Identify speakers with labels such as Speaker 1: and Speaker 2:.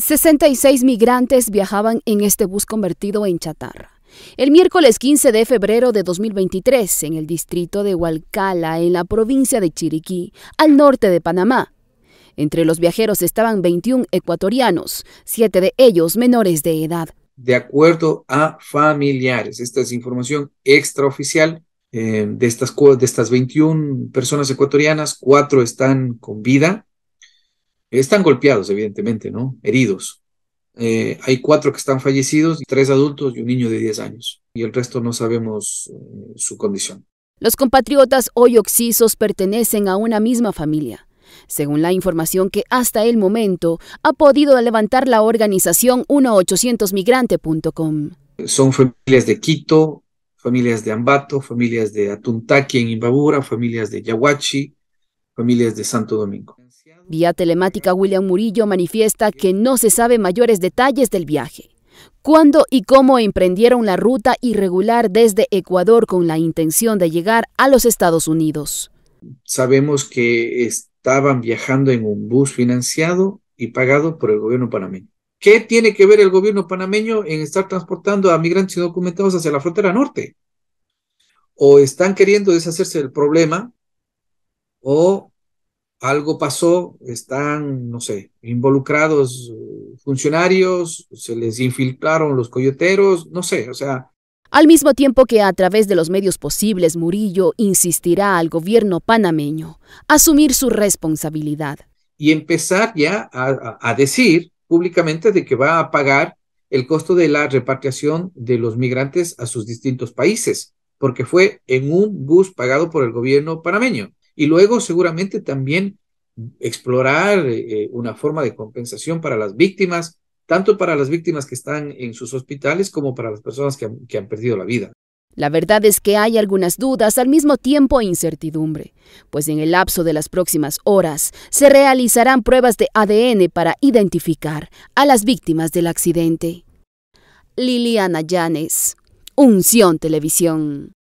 Speaker 1: 66 migrantes viajaban en este bus convertido en chatarra. El miércoles 15 de febrero de 2023, en el distrito de Hualcala, en la provincia de Chiriquí, al norte de Panamá. Entre los viajeros estaban 21 ecuatorianos, siete de ellos menores de edad.
Speaker 2: De acuerdo a familiares, esta es información extraoficial. Eh, de, estas, de estas 21 personas ecuatorianas, cuatro están con vida, están golpeados, evidentemente, ¿no? Heridos. Eh, hay cuatro que están fallecidos, tres adultos y un niño de 10 años. Y el resto no sabemos eh, su condición.
Speaker 1: Los compatriotas hoy oxisos pertenecen a una misma familia. Según la información que hasta el momento ha podido levantar la organización 1800migrante.com.
Speaker 2: Son familias de Quito, familias de Ambato, familias de Atuntaqui en Imbabura, familias de Yahuachi familias de Santo Domingo.
Speaker 1: Vía telemática, William Murillo manifiesta que no se sabe mayores detalles del viaje. ¿Cuándo y cómo emprendieron la ruta irregular desde Ecuador con la intención de llegar a los Estados Unidos?
Speaker 2: Sabemos que estaban viajando en un bus financiado y pagado por el gobierno panameño. ¿Qué tiene que ver el gobierno panameño en estar transportando a migrantes indocumentados hacia la frontera norte? O están queriendo deshacerse del problema o algo pasó, están, no sé, involucrados eh, funcionarios, se les infiltraron los coyoteros, no sé, o sea.
Speaker 1: Al mismo tiempo que a través de los medios posibles, Murillo insistirá al gobierno panameño asumir su responsabilidad.
Speaker 2: Y empezar ya a, a decir públicamente de que va a pagar el costo de la repatriación de los migrantes a sus distintos países, porque fue en un bus pagado por el gobierno panameño. Y luego seguramente también explorar eh, eh, una forma de compensación para las víctimas, tanto para las víctimas que están en sus hospitales como para las personas que han, perdido la vida.
Speaker 1: La verdad es que hay algunas dudas, al mismo tiempo incertidumbre, pues en el lapso de las próximas horas se realizarán pruebas de ADN para identificar a las víctimas del accidente. Liliana Llanes, Unción Televisión.